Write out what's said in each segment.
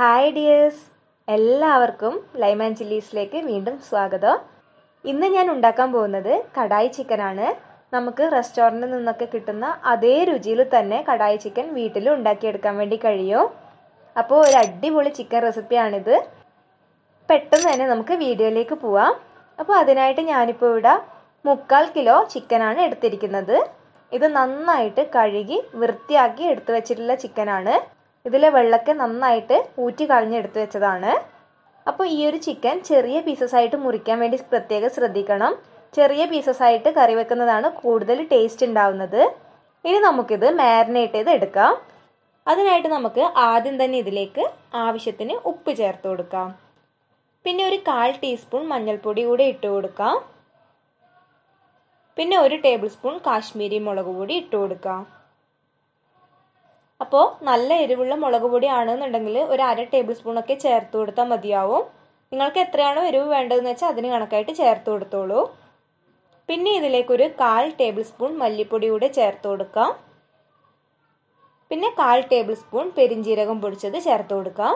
hi dears എല്ലാവർക്കും ലൈമൻ ചില്ലീസിലേക്ക് വീണ്ടും സ്വാഗതം ഇന്ന് ഞാൻ ഉണ്ടാക്കാൻ പോകുന്നത് കടായി ചിക്കനാണ് നമുക്ക് റെസ്റ്റോറൻറ്റിൽ നിന്നൊക്കെ കിട്ടുന്ന അതേ രുചിയിൽ തന്നെ കടായി ചിക്കൻ വീട്ടിൽ ഉണ്ടാക്കിയെടുക്കാൻ വേണ്ടി കഴിയും അപ്പോൾ ഒരു അടിപൊളി ചിക്കൻ റെസിപ്പിയാണിത് പെട്ടെന്ന് തന്നെ നമുക്ക് വീഡിയോയിലേക്ക് പോവാം അപ്പോൾ അതിനായിട്ട് ഞാനിപ്പോൾ ഇവിടെ മുക്കാൽ കിലോ ചിക്കനാണ് എടുത്തിരിക്കുന്നത് ഇത് നന്നായിട്ട് കഴുകി വൃത്തിയാക്കി എടുത്തു വച്ചിട്ടുള്ള ചിക്കനാണ് ഇതിലെ വെള്ളമൊക്കെ നന്നായിട്ട് ഊറ്റി കളഞ്ഞെടുത്ത് വെച്ചതാണ് അപ്പോൾ ഈ ഒരു ചിക്കൻ ചെറിയ പീസസ് ആയിട്ട് മുറിക്കാൻ വേണ്ടി പ്രത്യേകം ശ്രദ്ധിക്കണം ചെറിയ പീസസ് ആയിട്ട് കറി വെക്കുന്നതാണ് കൂടുതൽ ടേസ്റ്റ് ഉണ്ടാവുന്നത് ഇനി നമുക്കിത് മാരിനേറ്റ് ചെയ്ത് എടുക്കാം അതിനായിട്ട് നമുക്ക് ആദ്യം തന്നെ ഇതിലേക്ക് ആവശ്യത്തിന് ഉപ്പ് ചേർത്ത് കൊടുക്കാം പിന്നെ ഒരു കാൽ ടീസ്പൂൺ മഞ്ഞൾപ്പൊടി കൂടി ഇട്ട് കൊടുക്കാം പിന്നെ ഒരു ടേബിൾ സ്പൂൺ കാശ്മീരി മുളക് കൂടി ഇട്ട് കൊടുക്കാം അപ്പോൾ നല്ല എരിവുള്ള മുളക് പൊടി ആണെന്നുണ്ടെങ്കിൽ ഒരു അര ടേബിൾ സ്പൂണൊക്കെ ചേർത്ത് കൊടുത്താൽ മതിയാവും നിങ്ങൾക്ക് എത്രയാണോ എരിവ് വേണ്ടതെന്ന് വെച്ചാൽ അതിന് കണക്കായിട്ട് ചേർത്ത് കൊടുത്തോളൂ പിന്നെ ഇതിലേക്കൊരു കാൽ ടേബിൾ സ്പൂൺ മല്ലിപ്പൊടി കൂടെ ചേർത്ത് കൊടുക്കാം പിന്നെ കാൽ ടേബിൾ സ്പൂൺ പെരിഞ്ചീരകം പൊടിച്ചത് ചേർത്ത് കൊടുക്കാം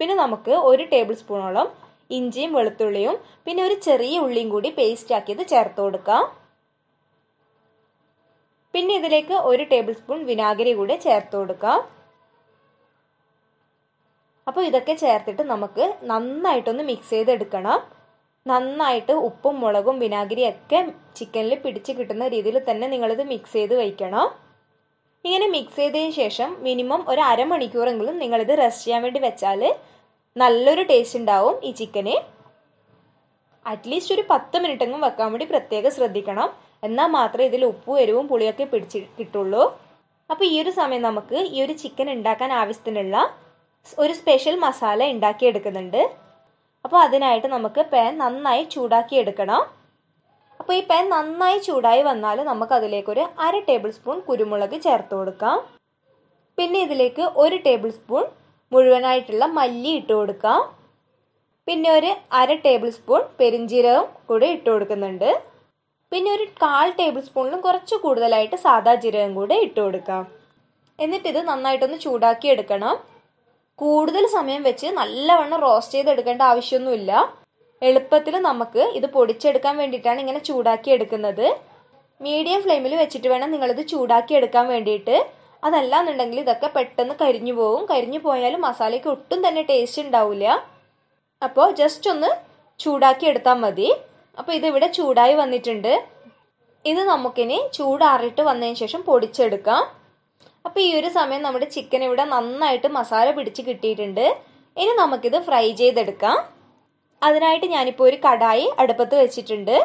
പിന്നെ നമുക്ക് ഒരു ടേബിൾ സ്പൂണോളം ഇഞ്ചിയും വെളുത്തുള്ളിയും പിന്നെ ഒരു ചെറിയ ഉള്ളിയും കൂടി പേസ്റ്റ് ആക്കിയത് ചേർത്ത് കൊടുക്കാം പിന്നെ ഇതിലേക്ക് ഒരു ടേബിൾ സ്പൂൺ വിനാഗിരി കൂടെ ചേർത്ത് കൊടുക്കാം അപ്പോൾ ഇതൊക്കെ ചേർത്തിട്ട് നമുക്ക് നന്നായിട്ടൊന്ന് മിക്സ് ചെയ്തെടുക്കണം നന്നായിട്ട് ഉപ്പും മുളകും ഒക്കെ ചിക്കനിൽ പിടിച്ച് കിട്ടുന്ന രീതിയിൽ തന്നെ നിങ്ങളിത് മിക്സ് ചെയ്ത് വയ്ക്കണം ഇങ്ങനെ മിക്സ് ചെയ്തതിന് ശേഷം മിനിമം ഒരു അരമണിക്കൂറെങ്കിലും നിങ്ങളിത് റെസ്റ്റ് ചെയ്യാൻ വേണ്ടി വെച്ചാൽ നല്ലൊരു ടേസ്റ്റ് ഉണ്ടാവും ഈ ചിക്കന് അറ്റ്ലീസ്റ്റ് ഒരു പത്ത് മിനിറ്റെങ്കിലും വെക്കാൻ വേണ്ടി പ്രത്യേകം ശ്രദ്ധിക്കണം എന്നാൽ മാത്രമേ ഇതിൽ ഉപ്പും എരിവും പുളിയൊക്കെ പിടിച്ച് കിട്ടുള്ളൂ അപ്പോൾ ഈ ഒരു സമയം നമുക്ക് ഈ ഒരു ചിക്കൻ ഉണ്ടാക്കാൻ ആവശ്യത്തിനുള്ള ഒരു സ്പെഷ്യൽ മസാല ഉണ്ടാക്കിയെടുക്കുന്നുണ്ട് അപ്പോൾ അതിനായിട്ട് നമുക്ക് പാൻ നന്നായി ചൂടാക്കി എടുക്കണം അപ്പോൾ ഈ പാൻ നന്നായി ചൂടായി വന്നാൽ നമുക്ക് അതിലേക്കൊരു അര ടേബിൾ സ്പൂൺ കുരുമുളക് ചേർത്ത് കൊടുക്കാം പിന്നെ ഇതിലേക്ക് ഒരു ടേബിൾ സ്പൂൺ മുഴുവനായിട്ടുള്ള മല്ലി ഇട്ട് കൊടുക്കാം പിന്നെ ഒരു അര ടേബിൾ സ്പൂൺ പെരിഞ്ജീരകം കൂടി ഇട്ട് കൊടുക്കുന്നുണ്ട് പിന്നെ ഒരു കാൽ ടേബിൾ സ്പൂണിലും കുറച്ച് കൂടുതലായിട്ട് സാദാ ജീരകം കൂടെ ഇട്ട് കൊടുക്കാം എന്നിട്ട് ഇത് നന്നായിട്ടൊന്ന് ചൂടാക്കി എടുക്കണം കൂടുതൽ സമയം വെച്ച് നല്ലവണ്ണം റോസ്റ്റ് ചെയ്ത് എടുക്കേണ്ട ആവശ്യമൊന്നുമില്ല എളുപ്പത്തിൽ നമുക്ക് ഇത് പൊടിച്ചെടുക്കാൻ വേണ്ടിയിട്ടാണ് ഇങ്ങനെ ചൂടാക്കി എടുക്കുന്നത് മീഡിയം ഫ്ലെയിമിൽ വെച്ചിട്ട് വേണം നിങ്ങളിത് ചൂടാക്കി എടുക്കാൻ വേണ്ടിയിട്ട് എന്നുണ്ടെങ്കിൽ ഇതൊക്കെ പെട്ടെന്ന് കരിഞ്ഞു പോകും കരിഞ്ഞു പോയാലും മസാലയ്ക്ക് ഒട്ടും തന്നെ ടേസ്റ്റ് ഉണ്ടാവില്ല അപ്പോൾ ജസ്റ്റ് ഒന്ന് ചൂടാക്കി എടുത്താൽ മതി അപ്പോൾ ഇതിവിടെ ചൂടായി വന്നിട്ടുണ്ട് ഇത് നമുക്കിനി ചൂടാറിയിട്ട് വന്നതിന് ശേഷം പൊടിച്ചെടുക്കാം അപ്പോൾ ഈ ഒരു സമയം നമ്മുടെ ചിക്കൻ ഇവിടെ നന്നായിട്ട് മസാല പിടിച്ച് കിട്ടിയിട്ടുണ്ട് ഇനി നമുക്കിത് ഫ്രൈ ചെയ്തെടുക്കാം അതിനായിട്ട് ഞാനിപ്പോൾ ഒരു കടായി അടുപ്പത്ത് വെച്ചിട്ടുണ്ട്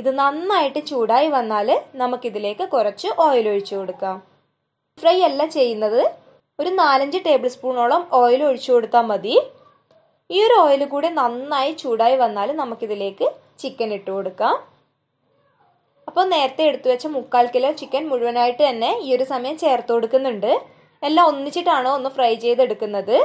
ഇത് നന്നായിട്ട് ചൂടായി വന്നാൽ നമുക്കിതിലേക്ക് കുറച്ച് ഓയിൽ ഒഴിച്ചു കൊടുക്കാം ഫ്രൈ അല്ല ചെയ്യുന്നത് ഒരു നാലഞ്ച് ടേബിൾ സ്പൂണോളം ഓയിൽ ഒഴിച്ചു കൊടുത്താൽ മതി ഈ ഒരു ഓയിൽ കൂടെ നന്നായി ചൂടായി വന്നാൽ നമുക്കിതിലേക്ക് ചിക്കൻ ഇട്ട് കൊടുക്കാം അപ്പോൾ നേരത്തെ എടുത്തു വെച്ച മുക്കാൽ കിലോ ചിക്കൻ മുഴുവനായിട്ട് തന്നെ ഈ ഒരു സമയം ചേർത്ത് കൊടുക്കുന്നുണ്ട് എല്ലാം ഒന്നിച്ചിട്ടാണോ ഒന്ന് ഫ്രൈ ചെയ്തെടുക്കുന്നത്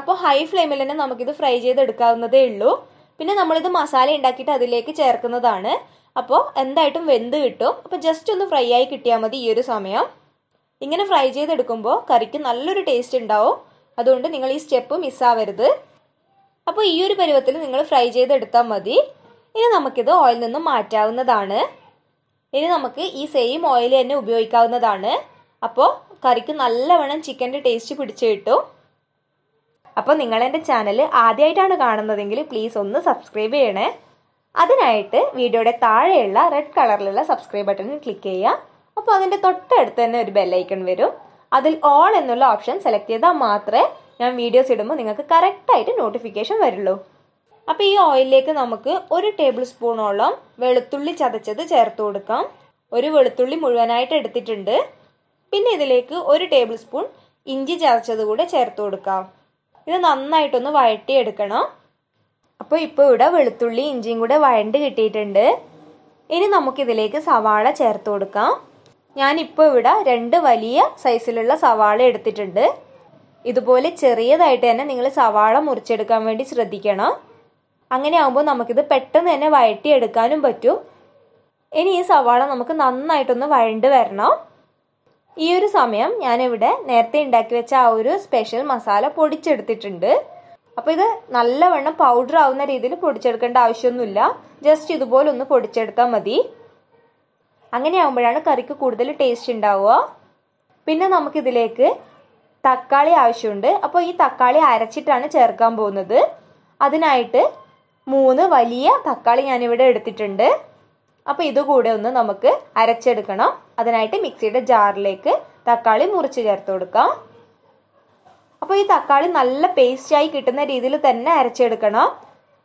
അപ്പോൾ ഹൈ ഫ്ലെയിമിൽ തന്നെ നമുക്കിത് ഫ്രൈ ചെയ്തെടുക്കാവുന്നതേ ഉള്ളൂ പിന്നെ നമ്മളിത് മസാല ഉണ്ടാക്കിയിട്ട് അതിലേക്ക് ചേർക്കുന്നതാണ് അപ്പോൾ എന്തായിട്ടും വെന്ത് കിട്ടും അപ്പോൾ ജസ്റ്റ് ഒന്ന് ഫ്രൈ ആയി കിട്ടിയാൽ മതി ഈ ഒരു സമയം ഇങ്ങനെ ഫ്രൈ ചെയ്തെടുക്കുമ്പോൾ കറിക്ക് നല്ലൊരു ടേസ്റ്റ് ഉണ്ടാവും അതുകൊണ്ട് നിങ്ങൾ ഈ സ്റ്റെപ്പ് മിസ്സാവരുത് അപ്പോൾ ഈ ഒരു പരുവത്തിൽ നിങ്ങൾ ഫ്രൈ ചെയ്തെടുത്താൽ മതി ഇനി നമുക്കിത് ഓയിൽ നിന്നും മാറ്റാവുന്നതാണ് ഇനി നമുക്ക് ഈ സെയിം ഓയിൽ തന്നെ ഉപയോഗിക്കാവുന്നതാണ് അപ്പോൾ കറിക്ക് നല്ലവണ്ണം ചിക്കൻ്റെ ടേസ്റ്റ് പിടിച്ചു കിട്ടും അപ്പോൾ നിങ്ങളെൻ്റെ ചാനൽ ആദ്യമായിട്ടാണ് കാണുന്നതെങ്കിൽ പ്ലീസ് ഒന്ന് സബ്സ്ക്രൈബ് ചെയ്യണേ അതിനായിട്ട് വീഡിയോയുടെ താഴെയുള്ള റെഡ് കളറിലുള്ള സബ്സ്ക്രൈബ് ബട്ടണിൽ ക്ലിക്ക് ചെയ്യുക അപ്പോൾ അതിൻ്റെ തൊട്ടടുത്ത് തന്നെ ഒരു ബെല്ലൈക്കൺ വരും അതിൽ ഓൾ എന്നുള്ള ഓപ്ഷൻ സെലക്ട് ചെയ്താൽ മാത്രമേ ഞാൻ വീഡിയോസ് ഇടുമ്പോൾ നിങ്ങൾക്ക് കറക്റ്റായിട്ട് നോട്ടിഫിക്കേഷൻ വരുള്ളൂ അപ്പോൾ ഈ ഓയിലിലേക്ക് നമുക്ക് ഒരു ടേബിൾ സ്പൂണോളം വെളുത്തുള്ളി ചതച്ചത് ചേർത്ത് കൊടുക്കാം ഒരു വെളുത്തുള്ളി മുഴുവനായിട്ട് എടുത്തിട്ടുണ്ട് പിന്നെ ഇതിലേക്ക് ഒരു ടേബിൾ സ്പൂൺ ഇഞ്ചി ചതച്ചത് കൂടെ ചേർത്ത് കൊടുക്കാം ഇത് നന്നായിട്ടൊന്ന് വഴട്ടിയെടുക്കണം അപ്പോൾ ഇപ്പോൾ ഇവിടെ വെളുത്തുള്ളി ഇഞ്ചിയും കൂടെ വഴണ്ട് കിട്ടിയിട്ടുണ്ട് ഇനി നമുക്കിതിലേക്ക് സവാള ചേർത്ത് കൊടുക്കാം ഞാനിപ്പോൾ ഇവിടെ രണ്ട് വലിയ സൈസിലുള്ള സവാള എടുത്തിട്ടുണ്ട് ഇതുപോലെ ചെറിയതായിട്ട് തന്നെ നിങ്ങൾ സവാള മുറിച്ചെടുക്കാൻ വേണ്ടി ശ്രദ്ധിക്കണം അങ്ങനെ ആകുമ്പോൾ നമുക്കിത് പെട്ടെന്ന് തന്നെ വഴറ്റിയെടുക്കാനും പറ്റും ഇനി ഈ സവാള നമുക്ക് നന്നായിട്ടൊന്ന് വഴണ്ട് വരണം ഈ ഒരു സമയം ഞാനിവിടെ നേരത്തെ ഉണ്ടാക്കി വെച്ച ആ ഒരു സ്പെഷ്യൽ മസാല പൊടിച്ചെടുത്തിട്ടുണ്ട് അപ്പോൾ ഇത് നല്ലവണ്ണം പൗഡർ ആവുന്ന രീതിയിൽ പൊടിച്ചെടുക്കേണ്ട ആവശ്യമൊന്നുമില്ല ജസ്റ്റ് ഇതുപോലെ ഒന്ന് പൊടിച്ചെടുത്താൽ മതി അങ്ങനെ ആകുമ്പോഴാണ് കറിക്ക് കൂടുതൽ ടേസ്റ്റ് ഉണ്ടാവുക പിന്നെ നമുക്കിതിലേക്ക് തക്കാളി ആവശ്യമുണ്ട് അപ്പോൾ ഈ തക്കാളി അരച്ചിട്ടാണ് ചേർക്കാൻ പോകുന്നത് അതിനായിട്ട് മൂന്ന് വലിയ തക്കാളി ഞാനിവിടെ എടുത്തിട്ടുണ്ട് അപ്പോൾ ഇതുകൂടെ ഒന്ന് നമുക്ക് അരച്ചെടുക്കണം അതിനായിട്ട് മിക്സിയുടെ ജാറിലേക്ക് തക്കാളി മുറിച്ച് ചേർത്ത് കൊടുക്കാം അപ്പോൾ ഈ തക്കാളി നല്ല പേസ്റ്റായി കിട്ടുന്ന രീതിയിൽ തന്നെ അരച്ചെടുക്കണം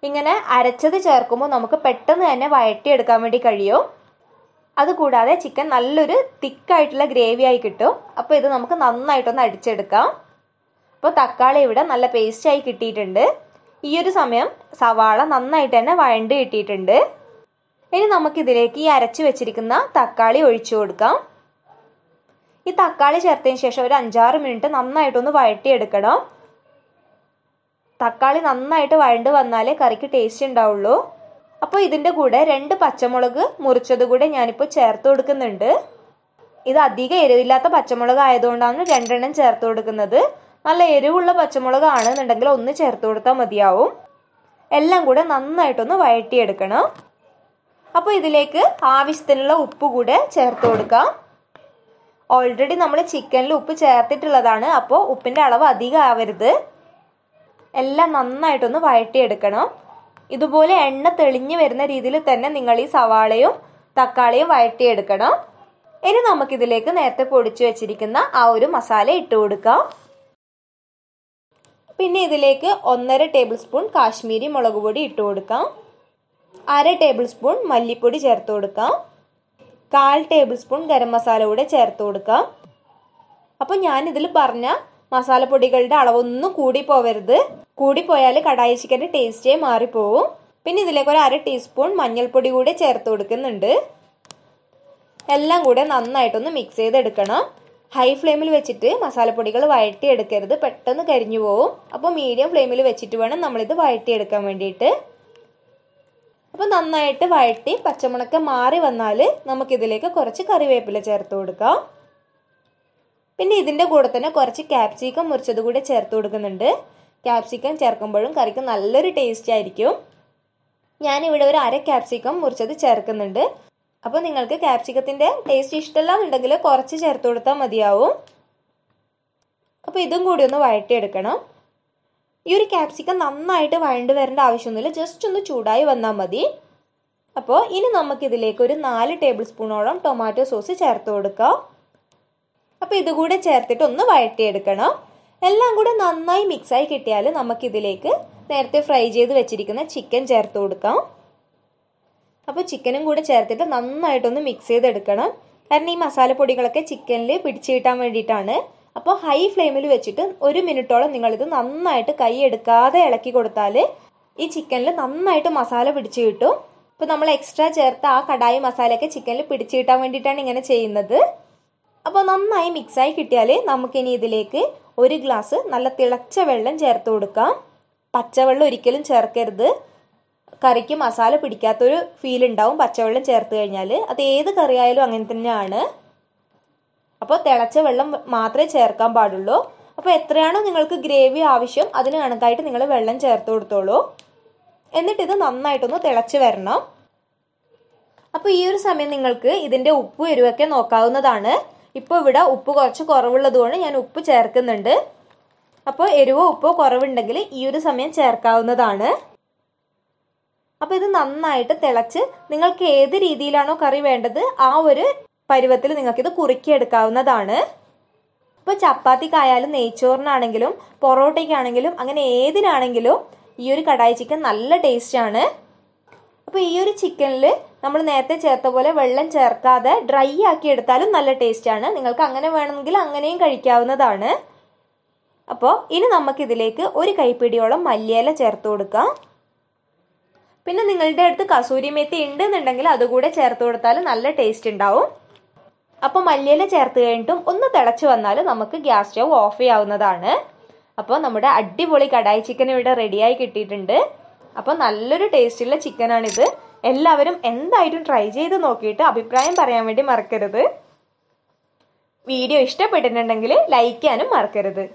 ഇങ്ങനെ അരച്ചത് ചേർക്കുമ്പോൾ നമുക്ക് പെട്ടെന്ന് തന്നെ വഴറ്റിയെടുക്കാൻ വേണ്ടി കഴിയും അതുകൂടാതെ ചിക്കൻ നല്ലൊരു തിക്കായിട്ടുള്ള ഗ്രേവി ആയി കിട്ടും അപ്പോൾ ഇത് നമുക്ക് നന്നായിട്ടൊന്ന് അടിച്ചെടുക്കാം അപ്പോൾ തക്കാളി ഇവിടെ നല്ല പേസ്റ്റായി കിട്ടിയിട്ടുണ്ട് ഈ ഒരു സമയം സവാള നന്നായിട്ട് തന്നെ വഴണ്ട് കിട്ടിയിട്ടുണ്ട് ഇനി നമുക്കിതിലേക്ക് ഈ അരച്ചു വെച്ചിരിക്കുന്ന തക്കാളി ഒഴിച്ചു കൊടുക്കാം ഈ തക്കാളി ചേർത്തതിന് ശേഷം ഒരു അഞ്ചാറ് മിനിറ്റ് നന്നായിട്ടൊന്ന് വഴട്ടിയെടുക്കണം തക്കാളി നന്നായിട്ട് വഴണ്ട് വന്നാലേ കറിക്ക് ടേസ്റ്റ് ഉണ്ടാവുള്ളൂ അപ്പോൾ ഇതിൻ്റെ കൂടെ രണ്ട് പച്ചമുളക് മുറിച്ചത് കൂടെ ഞാനിപ്പോൾ ചേർത്ത് കൊടുക്കുന്നുണ്ട് ഇത് അധികം എരിവില്ലാത്ത പച്ചമുളക് ആയതുകൊണ്ടാണ് രണ്ടെണ്ണം ചേർത്ത് കൊടുക്കുന്നത് നല്ല എരിവുള്ള പച്ചമുളക് ആണെന്നുണ്ടെങ്കിൽ ഒന്ന് ചേർത്ത് കൊടുത്താൽ മതിയാവും എല്ലാം കൂടെ നന്നായിട്ടൊന്ന് വഴറ്റിയെടുക്കണം അപ്പോൾ ഇതിലേക്ക് ആവശ്യത്തിനുള്ള ഉപ്പ് കൂടെ ചേർത്ത് കൊടുക്കാം ഓൾറെഡി നമ്മൾ ചിക്കനിൽ ഉപ്പ് ചേർത്തിട്ടുള്ളതാണ് അപ്പോൾ ഉപ്പിൻ്റെ അളവ് അധികം ആവരുത് എല്ലാം നന്നായിട്ടൊന്ന് വഴറ്റിയെടുക്കണം ഇതുപോലെ എണ്ണ തെളിഞ്ഞു വരുന്ന രീതിയിൽ തന്നെ നിങ്ങൾ ഈ സവാളയും തക്കാളിയും വഴറ്റിയെടുക്കണം ഇനി നമുക്കിതിലേക്ക് നേരത്തെ പൊടിച്ചു വെച്ചിരിക്കുന്ന ആ ഒരു മസാല ഇട്ട് കൊടുക്കാം പിന്നെ ഇതിലേക്ക് ഒന്നര ടേബിൾ സ്പൂൺ കാശ്മീരി മുളക് പൊടി ഇട്ട് കൊടുക്കാം അര ടേബിൾ സ്പൂൺ മല്ലിപ്പൊടി ചേർത്ത് കൊടുക്കാം കാൽ ടേബിൾ സ്പൂൺ ഗരം മസാല കൂടെ ചേർത്ത് കൊടുക്കാം അപ്പോൾ ഞാനിതിൽ പറഞ്ഞ മസാലപ്പൊടികളുടെ അളവൊന്നും കൂടി പോയാൽ കടായി ചിക്കൻ്റെ ടേസ്റ്റേ മാറിപ്പോവും പിന്നെ ഇതിലേക്ക് ഒരു അര ടീസ്പൂൺ മഞ്ഞൾപ്പൊടി കൂടി ചേർത്ത് കൊടുക്കുന്നുണ്ട് എല്ലാം കൂടെ നന്നായിട്ടൊന്ന് മിക്സ് ചെയ്തെടുക്കണം ഹൈ ഫ്ലെയിമിൽ വെച്ചിട്ട് മസാലപ്പൊടികൾ വഴറ്റിയെടുക്കരുത് പെട്ടെന്ന് കരിഞ്ഞു പോവും അപ്പോൾ മീഡിയം ഫ്ലെയിമിൽ വെച്ചിട്ട് വേണം നമ്മളിത് വഴറ്റിയെടുക്കാൻ വേണ്ടിയിട്ട് അപ്പോൾ നന്നായിട്ട് വഴറ്റി പച്ചമുളക് മാറി വന്നാൽ നമുക്കിതിലേക്ക് കുറച്ച് കറിവേപ്പില ചേർത്ത് കൊടുക്കാം പിന്നെ ഇതിൻ്റെ കൂടെ തന്നെ കുറച്ച് ക്യാപ്സിക്കം മുറിച്ചത് കൂടെ ചേർത്ത് കൊടുക്കുന്നുണ്ട് ക്യാപ്സിക്കം ചേർക്കുമ്പോഴും കറിക്ക് നല്ലൊരു ടേസ്റ്റ് ആയിരിക്കും ഞാനിവിടെ ഒരു അര ക്യാപ്സിക്കം മുറിച്ചത് ചേർക്കുന്നുണ്ട് അപ്പോൾ നിങ്ങൾക്ക് ക്യാപ്സിക്കത്തിൻ്റെ ടേസ്റ്റ് എന്നുണ്ടെങ്കിൽ കുറച്ച് ചേർത്ത് കൊടുത്താൽ മതിയാവും അപ്പോൾ ഇതും കൂടി ഒന്ന് വഴട്ടിയെടുക്കണം ഈ ഒരു ക്യാപ്സിക്കം നന്നായിട്ട് വഴണ്ട് വരേണ്ട ആവശ്യമൊന്നുമില്ല ജസ്റ്റ് ഒന്ന് ചൂടായി വന്നാൽ മതി അപ്പോൾ ഇനി നമുക്കിതിലേക്ക് ഒരു നാല് ടേബിൾ സ്പൂണോളം ടൊമാറ്റോ സോസ് ചേർത്ത് കൊടുക്കാം അപ്പോൾ ഇതുകൂടെ ചേർത്തിട്ട് ഒന്ന് വഴറ്റിയെടുക്കണം എല്ലാം കൂടെ നന്നായി മിക്സായി കിട്ടിയാൽ നമുക്കിതിലേക്ക് നേരത്തെ ഫ്രൈ ചെയ്ത് വെച്ചിരിക്കുന്ന ചിക്കൻ ചേർത്ത് കൊടുക്കാം അപ്പോൾ ചിക്കനും കൂടെ ചേർത്തിട്ട് നന്നായിട്ടൊന്ന് മിക്സ് ചെയ്തെടുക്കണം കാരണം ഈ മസാലപ്പൊടികളൊക്കെ ചിക്കനിൽ പിടിച്ചു കിട്ടാൻ വേണ്ടിയിട്ടാണ് അപ്പോൾ ഹൈ ഫ്ലെയിമിൽ വെച്ചിട്ട് ഒരു മിനിറ്റോളം നിങ്ങളിത് നന്നായിട്ട് കൈ എടുക്കാതെ ഇളക്കി കൊടുത്താൽ ഈ ചിക്കനിൽ നന്നായിട്ട് മസാല പിടിച്ചു കിട്ടും അപ്പോൾ നമ്മൾ എക്സ്ട്രാ ചേർത്ത ആ കടായി മസാലയൊക്കെ ചിക്കനിൽ പിടിച്ചു കിട്ടാൻ വേണ്ടിയിട്ടാണ് ഇങ്ങനെ ചെയ്യുന്നത് അപ്പോൾ നന്നായി മിക്സായി കിട്ടിയാൽ നമുക്കിനി ഇതിലേക്ക് ഒരു ഗ്ലാസ് നല്ല തിളച്ച വെള്ളം ചേർത്ത് കൊടുക്കാം പച്ചവെള്ളം ഒരിക്കലും ചേർക്കരുത് കറിക്ക് മസാല പിടിക്കാത്തൊരു ഫീൽ ഉണ്ടാവും പച്ചവെള്ളം ചേർത്ത് കഴിഞ്ഞാൽ അത് ഏത് കറിയായാലും അങ്ങനെ തന്നെയാണ് അപ്പോൾ തിളച്ച വെള്ളം മാത്രമേ ചേർക്കാൻ പാടുള്ളൂ അപ്പോൾ എത്രയാണോ നിങ്ങൾക്ക് ഗ്രേവി ആവശ്യം അതിന് കണക്കായിട്ട് നിങ്ങൾ വെള്ളം ചേർത്ത് കൊടുത്തോളൂ എന്നിട്ട് ഇത് നന്നായിട്ടൊന്ന് തിളച്ച് വരണം അപ്പോൾ ഈ ഒരു സമയം നിങ്ങൾക്ക് ഇതിൻ്റെ ഉപ്പ് എരിവൊക്കെ നോക്കാവുന്നതാണ് ഇപ്പോൾ ഇവിടെ ഉപ്പ് കുറച്ച് കുറവുള്ളതുകൊണ്ട് ഞാൻ ഉപ്പ് ചേർക്കുന്നുണ്ട് അപ്പോൾ എരിവോ ഉപ്പോ കുറവുണ്ടെങ്കിൽ ഈ ഒരു സമയം ചേർക്കാവുന്നതാണ് അപ്പോൾ ഇത് നന്നായിട്ട് തിളച്ച് നിങ്ങൾക്ക് ഏത് രീതിയിലാണോ കറി വേണ്ടത് ആ ഒരു പരുവത്തിൽ നിങ്ങൾക്കിത് കുറുക്കിയെടുക്കാവുന്നതാണ് ഇപ്പോൾ ചപ്പാത്തിക്കായാലും നെയ്ച്ചോറിനാണെങ്കിലും പൊറോട്ടയ്ക്കാണെങ്കിലും അങ്ങനെ ഏതിനാണെങ്കിലും ഈ ഒരു കടായി ചിക്കൻ നല്ല ടേസ്റ്റാണ് അപ്പോൾ ഈ ഒരു ചിക്കനിൽ നമ്മൾ നേരത്തെ ചേർത്ത പോലെ വെള്ളം ചേർക്കാതെ ഡ്രൈ ആക്കി എടുത്താലും നല്ല ടേസ്റ്റാണ് നിങ്ങൾക്ക് അങ്ങനെ വേണമെങ്കിൽ അങ്ങനെയും കഴിക്കാവുന്നതാണ് അപ്പോൾ ഇനി നമുക്കിതിലേക്ക് ഒരു കൈപ്പിടിയോളം മല്ലിയില ചേർത്ത് കൊടുക്കാം പിന്നെ നിങ്ങളുടെ അടുത്ത് കസൂരി മേത്തി ഉണ്ട് എന്നുണ്ടെങ്കിൽ അതുകൂടെ ചേർത്ത് കൊടുത്താൽ നല്ല ടേസ്റ്റ് ഉണ്ടാവും അപ്പോൾ മല്ലിയില ചേർത്ത് കഴിഞ്ഞിട്ടും ഒന്ന് തിളച്ച് വന്നാൽ നമുക്ക് ഗ്യാസ് സ്റ്റൗ ഓഫ് ചെയ്യാവുന്നതാണ് അപ്പോൾ നമ്മുടെ അടിപൊളി കടായി ചിക്കൻ ഇവിടെ റെഡിയായി കിട്ടിയിട്ടുണ്ട് അപ്പോൾ നല്ലൊരു ടേസ്റ്റുള്ള ചിക്കനാണിത് എല്ലാവരും എന്തായിട്ടും ട്രൈ ചെയ്ത് നോക്കിയിട്ട് അഭിപ്രായം പറയാൻ വേണ്ടി മറക്കരുത് വീഡിയോ ഇഷ്ടപ്പെട്ടിട്ടുണ്ടെങ്കിൽ ലൈക്ക് ചെയ്യാനും മറക്കരുത്